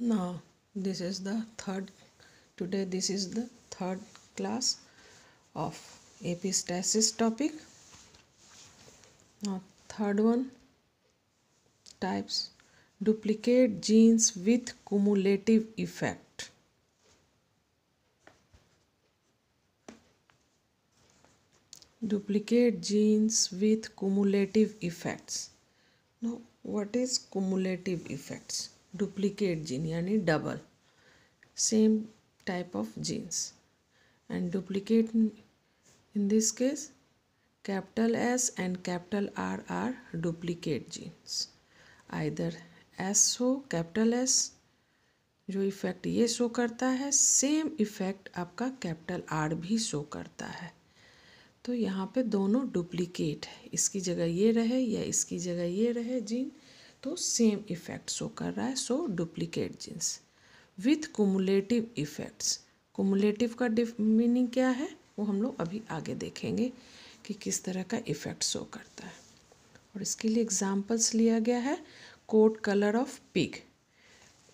now this is the third today this is the third class of epistasis topic now third one types duplicate genes with cumulative effect duplicate genes with cumulative effects now what is cumulative effects duplicate gene यानी double same type of genes and duplicate in this case capital S and capital R are duplicate genes either S हो capital S जो effect ये show करता है same effect आपका capital R भी show करता है तो यहाँ पे दोनों डुप्लीकेट है इसकी जगह ये रहे या इसकी जगह ये रहे जीन तो सेम इफेक्ट शो कर रहा है so duplicate genes with cumulative effects cumulative का मीनिंग क्या है वो हम लोग अभी आगे देखेंगे कि किस तरह का इफेक्ट शो करता है और इसके लिए एग्जाम्पल्स लिया गया है coat colour of pig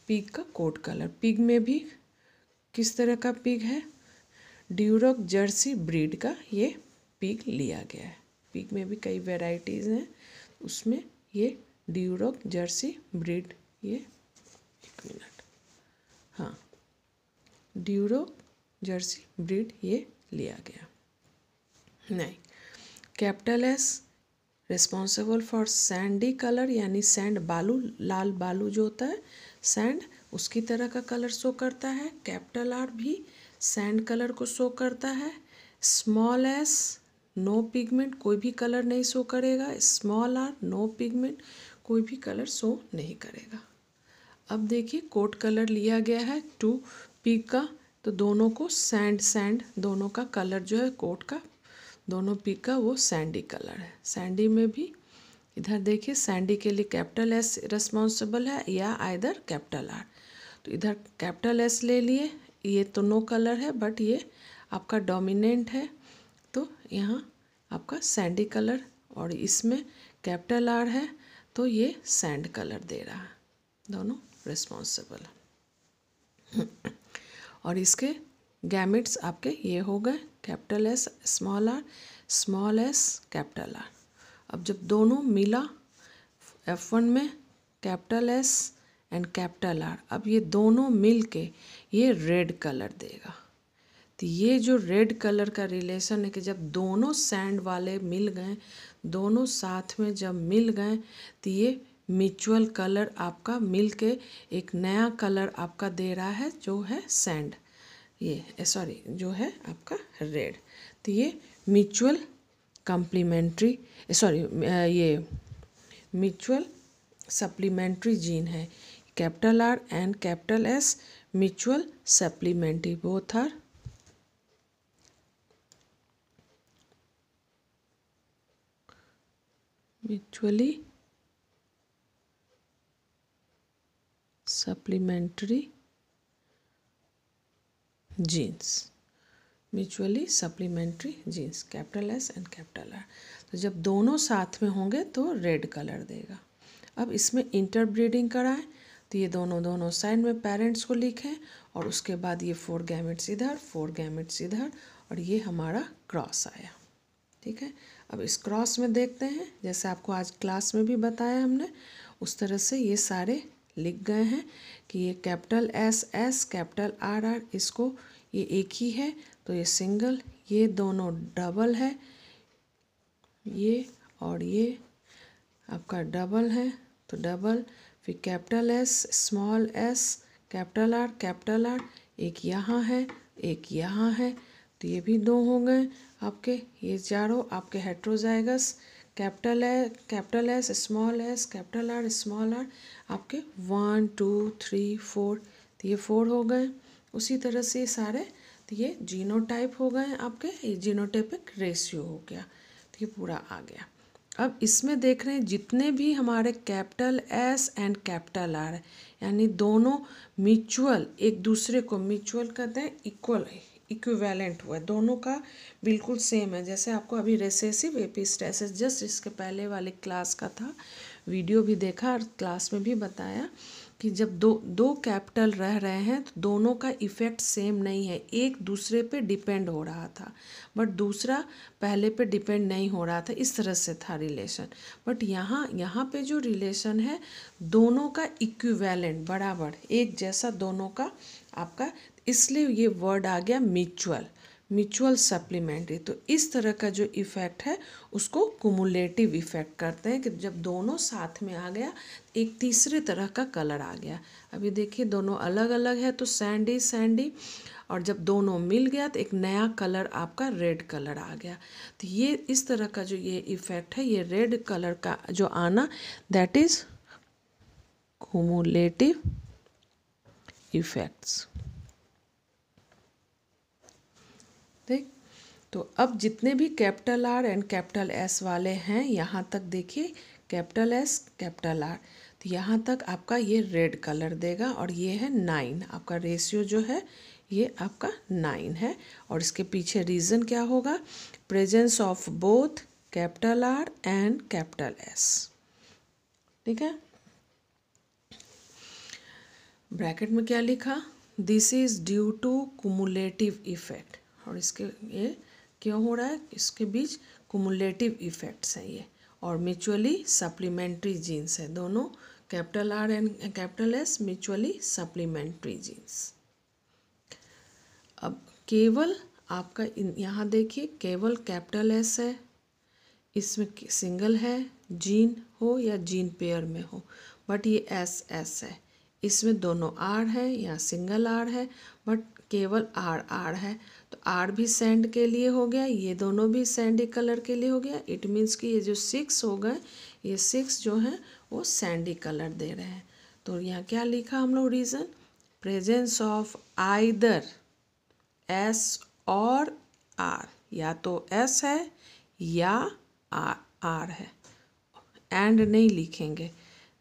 pig का कोट कलर पिग में भी किस तरह का पिग है ड्यूरोक जर्सी ब्रीड का ये पिग लिया गया है पिग में भी कई वेराइटीज़ हैं उसमें ये ड्यूरोक जर्सी ब्रिड ये एक मिनट हाँ ड्यूरो जर्सी ब्रिड ये लिया गया नहीं capital S responsible for sandy colour यानी सैंड बालू लाल बालू जो होता है सैंड उसकी तरह का कलर शो करता है कैपिटल आर भी सैंड कलर को शो करता है स्मॉल एस नो पिगमेंट कोई भी कलर नहीं शो करेगा स्मॉल आर नो पिगमेंट कोई भी कलर शो नहीं करेगा अब देखिए कोट कलर लिया गया है टू पीक का तो दोनों को सैंड सैंड दोनों का कलर जो है कोट का दोनों पी का वो सैंडी कलर है सैंडी में भी इधर देखिए सैंडी के लिए कैपिटल एस रिस्पॉन्सिबल है या आइधर कैपिटल आर तो इधर कैपिटल एस ले लिए ये तो नो कलर है बट ये आपका डोमिनेंट है तो यहाँ आपका सैंडी कलर और इसमें कैपिटल आर है तो ये सैंड कलर दे रहा है दोनों रिस्पॉन्सिबल और इसके गैमिट्स आपके ये हो गए capital S small R small S capital R अब जब दोनों मिला एफ वन में capital S and capital R अब ये दोनों मिल के ये रेड कलर देगा तो ये जो रेड कलर का रिलेशन है कि जब दोनों सैंड वाले मिल गए दोनों साथ में जब मिल गए तो ये म्यूचुअल कलर आपका मिल के एक नया कलर आपका दे रहा है जो है सैंड ये सॉरी जो है आपका रेड तो ये म्यूचुअल कम्प्लीमेंट्री सॉरी ये म्यूचुअल सप्लीमेंट्री जीन है capital R and capital S mutual supplementary both are mutually supplementary genes mutually supplementary genes capital S and capital R तो जब दोनों साथ में होंगे तो रेड कलर देगा अब इसमें इंटरब्रीडिंग कराएं तो ये दोनों दोनों साइड में पेरेंट्स को लिखें और उसके बाद ये फोर गैमेट्स इधर फोर गैमेट्स इधर और ये हमारा क्रॉस आया ठीक है अब इस क्रॉस में देखते हैं जैसे आपको आज क्लास में भी बताया हमने उस तरह से ये सारे लिख गए हैं कि ये capital S S capital R R इसको ये एक ही है तो ये सिंगल ये दोनों डबल है ये और ये आपका डबल है तो डबल फिर capital S small S capital R capital R एक यहाँ है एक यहाँ है तो ये भी दो हो गए आपके ये चारों आपके हेट्रोजाइगस कैपिटल है capital S small S capital R small R आपके वन टू थ्री फोर तो ये फोर हो गए उसी तरह से ये सारे तो ये जीनोटाइप हो गए आपके ये जीनोटाइपिक रेशियो हो गया तो ये पूरा आ गया अब इसमें देख रहे हैं जितने भी हमारे capital S and capital R यानी दोनों म्यूचुअल एक दूसरे को म्यूचुअल कहते हैं इक्वल है इक्विवेलेंट हुआ है दोनों का बिल्कुल सेम है जैसे आपको अभी रेसेसिव एपिस्टेसिस जस्ट इसके पहले वाले क्लास का था वीडियो भी देखा और क्लास में भी बताया कि जब दो दो कैपिटल रह रहे हैं तो दोनों का इफ़ेक्ट सेम नहीं है एक दूसरे पे डिपेंड हो रहा था बट दूसरा पहले पे डिपेंड नहीं हो रहा था इस तरह से था रिलेशन बट यहाँ यहाँ पे जो रिलेशन है दोनों का इक्विवेलेंट बराबर एक जैसा दोनों का आपका इसलिए ये वर्ड आ गया म्यूचुअल म्यूचुअल सप्लीमेंट्री तो इस तरह का जो इफ़ेक्ट है उसको कुमुलेटिव इफ़ेक्ट करते हैं कि जब दोनों साथ में आ गया एक तीसरे तरह का कलर आ गया अभी देखिए दोनों अलग अलग है तो सैंडी सैंडी और जब दोनों मिल गया तो एक नया कलर आपका रेड कलर आ गया तो ये इस तरह का जो ये इफ़ेक्ट है ये रेड कलर का जो आना दैट इज़ कुमुलेटिव इफ़ेक्ट्स ठीक तो अब जितने भी capital R and capital S वाले हैं यहाँ तक देखिए कैपिटल एस कैपिटल आर तो यहाँ तक आपका ये रेड कलर देगा और ये है नाइन आपका रेशियो जो है ये आपका नाइन है और इसके पीछे रीज़न क्या होगा presence of both capital R and capital S ठीक है ब्रैकेट में क्या लिखा this is due to cumulative effect और इसके ये क्यों हो रहा है इसके बीच कुमुलेटिव इफ़ेक्ट्स हैं ये और म्यूचुअली सप्लीमेंट्री जीन्स है दोनों capital R and capital S mutually supplementary genes अब केवल आपका यहाँ देखिए केवल कैपिटल एस है इसमें सिंगल है जीन हो या जीन पेयर में हो बट ये एस एस है इसमें दोनों आर है या सिंगल आर है बट केवल आर आर है तो आर भी सेंड के लिए हो गया ये दोनों भी सैंडी कलर के लिए हो गया इट मीन्स कि ये जो सिक्स हो गए ये सिक्स जो हैं वो सैंडी कलर दे रहे हैं तो यहाँ क्या लिखा हम लोग reason presence of either S और आर या तो एस है या आर आर है एंड नहीं लिखेंगे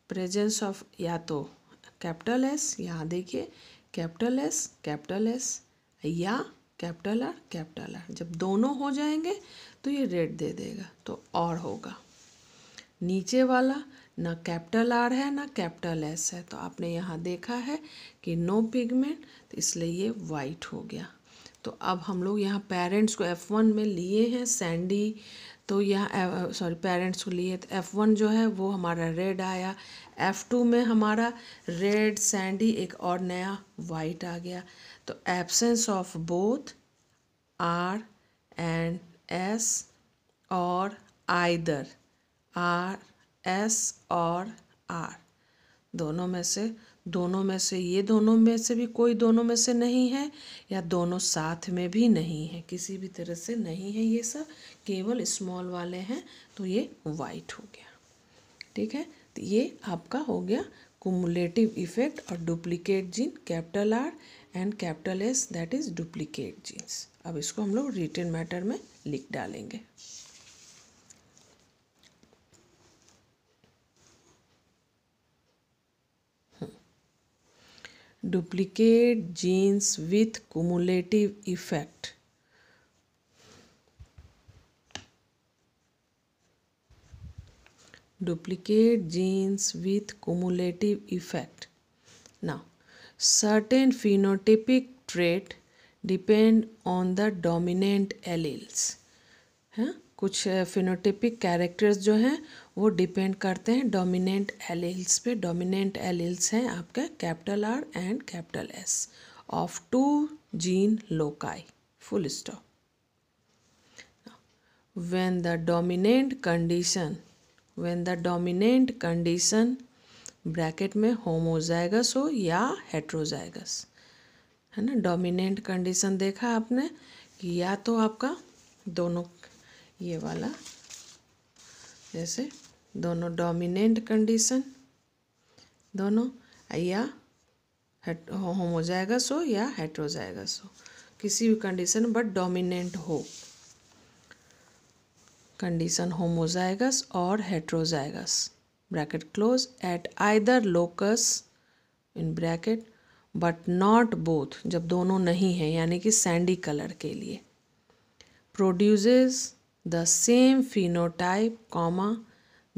प्रेजेंस ऑफ या तो कैपिटल एस यहाँ देखिए कैपिटल एस कैपिटल एस या कैपिटल आर कैपिटल आर जब दोनों हो जाएंगे तो ये रेड दे देगा तो और होगा नीचे वाला ना कैपिटल आर है ना कैपिटल एस है तो आपने यहाँ देखा है कि नो पिगमेंट तो इसलिए ये वाइट हो गया तो अब हम लोग यहाँ पेरेंट्स को एफ़ वन में लिए हैं सैंडी तो यहाँ सॉरी पेरेंट्स को लिए तो एफ़ वन जो है वो हमारा रेड आया एफ़ टू में हमारा रेड सैंडी एक और नया वाइट आ गया तो absence of both R and S और आइदर आर एस और आर दोनों में से दोनों में से ये दोनों में से भी कोई दोनों में से नहीं है या दोनों साथ में भी नहीं है किसी भी तरह से नहीं है ये सब केवल स्मॉल वाले हैं तो ये वाइट हो गया ठीक है तो ये आपका हो गया कुमुलेटिव इफेक्ट और duplicate gene capital R and capital S that is duplicate genes अब इसको हम लोग रिटर्न मैटर में लिख डालेंगे duplicate genes with cumulative effect duplicate genes with cumulative effect. Now, certain phenotypic trait depend on the dominant alleles. हैं कुछ phenotypic characters जो हैं वो डिपेंड करते हैं डोमिनेंट एलिल्स पे डोमिनेंट एलिल्स हैं आपके capital R and capital S of two gene loci full stop when the dominant condition when the dominant condition bracket में होमोजाइगस हो या हेट्रोजाइगस है ना डोमिनेंट कंडीशन देखा आपने कि या तो आपका दोनों ये वाला जैसे दोनों डोमिनेंट कंडीशन दोनों या होमोजाइगस हो या हेट्रोजाइगस हो किसी भी कंडीशन बट डोमिनेंट हो कंडीशन होमोजाइगस और heterozygous bracket close at either locus in bracket but not both जब दोनों नहीं हैं यानी कि सैंडी कलर के लिए produce the same phenotype comma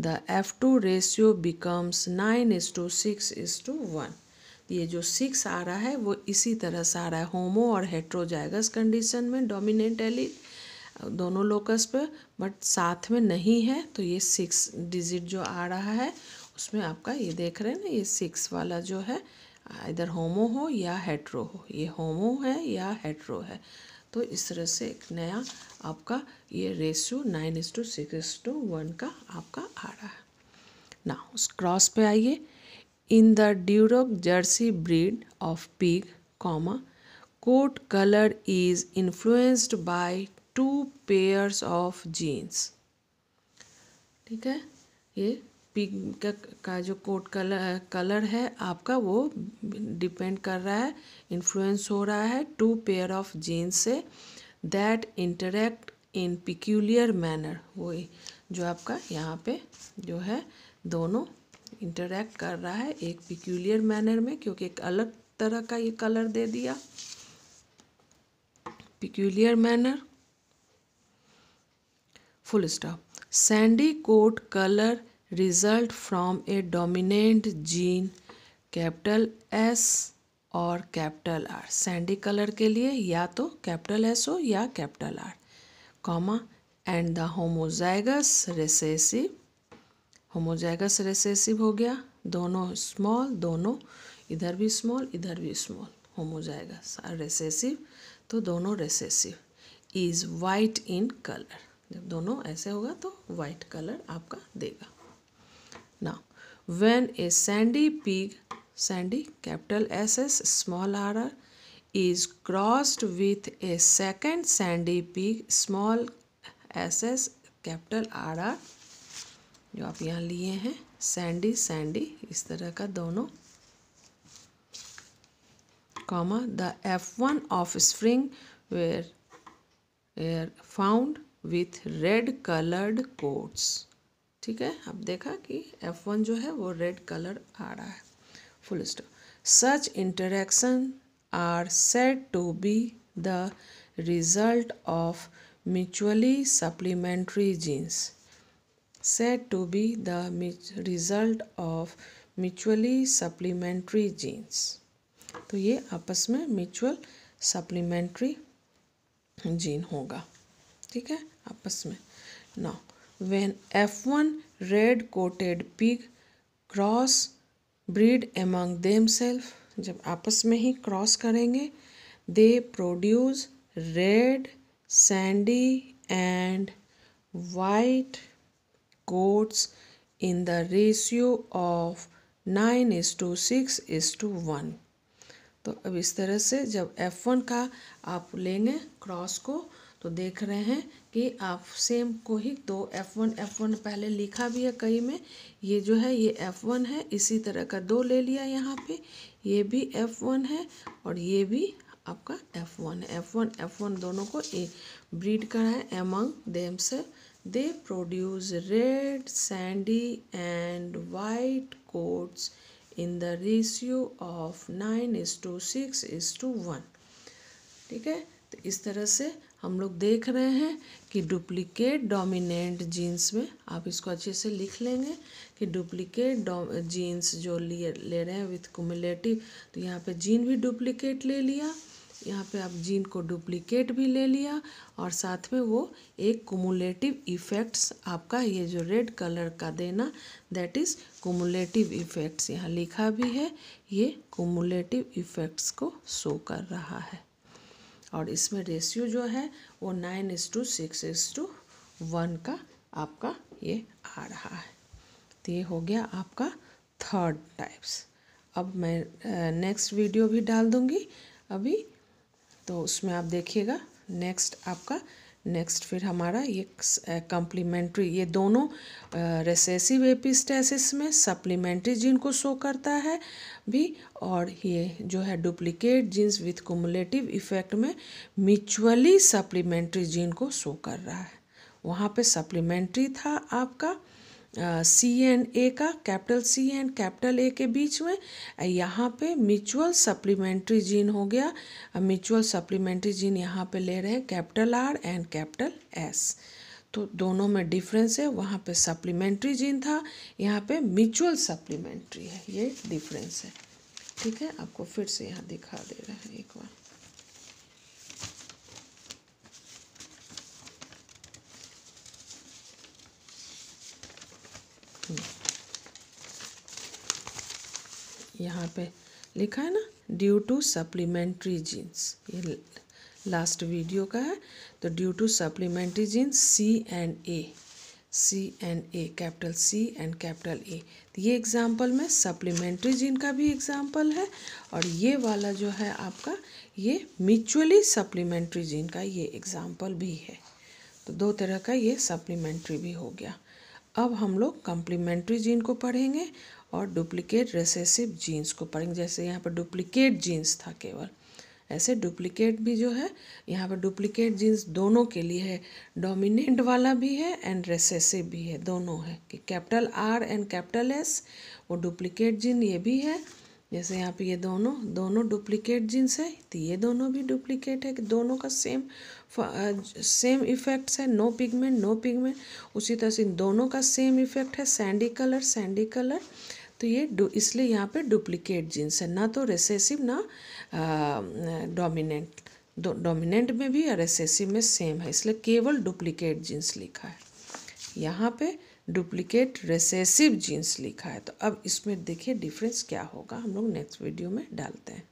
the F two ratio becomes nine is to six is to one ये जो सिक्स आ रहा है वो इसी तरह से आ रहा है होमो और हेट्रोजाइगस कंडीशन में डोमिनेंट एलिट दोनों लोकस पे बट साथ में नहीं है तो ये सिक्स डिजिट जो आ रहा है उसमें आपका ये देख रहे हैं ना ये सिक्स वाला जो है इधर होमो हो या हेट्रो हो ये होमो है या हेट्रो है तो इस तरह से एक नया आपका ये ratio nine is to six is to one का आपका आ रहा है ना उस क्रॉस पे आइए in the Duroc Jersey breed of pig comma coat colour is influenced by two pairs of genes ठीक है ये पिग का, का जो कोट कलर कलर है आपका वो डिपेंड कर रहा है इन्फ्लुएंस हो रहा है टू पेयर ऑफ जीन्स से that interact in peculiar manner वो जो आपका यहाँ पे जो है दोनों इंटरेक्ट कर रहा है एक पिक्यूलियर मैनर में क्योंकि एक अलग तरह का ये कलर दे दिया peculiar manner full stop sandy coat colour result from a dominant gene capital S और कैपिटल आर सैंडी कलर के लिए या तो कैपिटल एस हो या capital R comma and the homozygous recessive homozygous recessive हो गया दोनों स्मॉल दोनों इधर भी स्मॉल इधर भी स्मॉल होमोजाइगस रेसेसिव तो दोनों recessive is white in colour जब दोनों ऐसे होगा तो वाइट कलर आपका देगा ना when a sandy pig sandy capital S S small R R is with a second sandy second small S S capital R R जो आप यहाँ लिए हैं सैंडी सैंडी इस तरह का दोनों comma the F one offspring were are found with red coloured coats ठीक है अब देखा कि एफ वन जो है वो रेड कलर आ रहा है full stop such interaction are said to be the result of mutually supplementary genes said to be the result of mutually supplementary genes तो ये आपस में म्यूचुअल सप्लीमेंट्री जीन होगा ठीक है आपस में ना when F one red coated pig cross breed among them self जब आपस में ही क्रॉस करेंगे they produce red sandy and white coats in the ratio of nine is to six is to one तो अब इस तरह से जब एफ वन का आप लेंगे क्रॉस को तो देख रहे हैं कि आप सेम को ही दो एफ़ वन एफ़ वन पहले लिखा भी है कई में ये जो है ये एफ़ वन है इसी तरह का दो ले लिया यहाँ पे ये भी एफ़ वन है और ये भी आपका F one F one F one दोनों को ए ब्रीड करा है एमंग देम से they produce red sandy and white coats in the ratio of nine is to six is to one ठीक है तो इस तरह से हम लोग देख रहे हैं कि डुप्लीकेट डोमिनेंट जीन्स में आप इसको अच्छे से लिख लेंगे कि डुप्लीकेट जीन्स जो लिए ले रहे हैं विथ कुमुलेटिव तो यहाँ पे जीन भी डुप्लीकेट ले लिया यहाँ पे आप जीन को डुप्लीकेट भी ले लिया और साथ में वो एक कुमुलेटिव इफ़ेक्ट्स आपका ये जो रेड कलर का देना दैट इज़ कुमुलेटिव इफ़ेक्ट्स यहाँ लिखा भी है ये कुमुलेटिव इफ़ेक्ट्स को शो कर रहा है और इसमें रेशियो जो है वो nine is to six is to one का आपका ये आ रहा है तो ये हो गया आपका थर्ड टाइप्स अब मैं नेक्स्ट वीडियो भी डाल दूंगी अभी तो उसमें आप देखिएगा नेक्स्ट आपका नेक्स्ट फिर हमारा ये कम्प्लीमेंट्री ये दोनों रेसेसिव एपिस्टेसिस में सप्लीमेंट्री जीन को शो करता है भी और ये जो है duplicate genes with cumulative effect में म्यूचुअली सप्लीमेंट्री जीन को शो कर रहा है वहाँ पे सप्लीमेंट्री था आपका सी एंड ए का capital C and capital A के बीच में यहाँ पे म्यूचुअल सप्लीमेंट्री जीन हो गया म्यूचुअल सप्लीमेंट्री जीन यहाँ पे ले रहे हैं capital R and capital S तो दोनों में डिफरेंस है वहाँ पे सप्लीमेंट्री जीन था यहाँ पे म्यूचुअल सप्लीमेंट्री है ये डिफरेंस है ठीक है आपको फिर से यहाँ दिखा दे रहे हैं एक बार यहाँ पे लिखा है ना ड्यू टू सप्लीमेंट्री जीन्स ये लास्ट वीडियो का है तो due to supplementary genes C and A C and A capital C and capital A ये एग्ज़ाम्पल में सप्लीमेंट्री जीन का भी एग्ज़ाम्पल है और ये वाला जो है आपका ये म्यूचुअली सप्लीमेंट्री जीन का ये एग्ज़ाम्पल भी है तो दो तरह का ये सप्लीमेंट्री भी हो गया अब हम लोग कम्प्लीमेंट्री जीन को पढ़ेंगे और डुप्लीकेट रेसेसिव जीन्स को पढ़ेंगे जैसे यहाँ पर डुप्लीकेट जीन्स था केवल ऐसे डुप्लीकेट भी जो है यहाँ पर डुप्लीकेट जीन्स दोनों के लिए है डोमिनेंट वाला भी है एंड रेसेसिव भी है दोनों है कि capital R and capital S वो डुप्लीकेट जीन ये भी है जैसे यहाँ पे ये दोनों दोनों डुप्लीकेट जीन्स है तो ये दोनों भी डुप्लीकेट है कि दोनों का सेम सेम इफेक्ट्स है नो पिगमेंट नो पिगमेंट उसी तरह से दोनों का सेम इफेक्ट है सैंडी कलर सैंडी कलर तो ये इसलिए यहाँ पे डुप्लीकेट जीन्स है ना तो रेसेसिव ना डोमिनेंट डोमिनेंट में भी और रेसेसिव में सेम है इसलिए केवल डुप्लीकेट जीन्स लिखा है यहाँ पर डुप्लीकेट रेसेसिव जीन्स लिखा है तो अब इसमें देखिए डिफरेंस क्या होगा हम लोग नेक्स्ट वीडियो में डालते हैं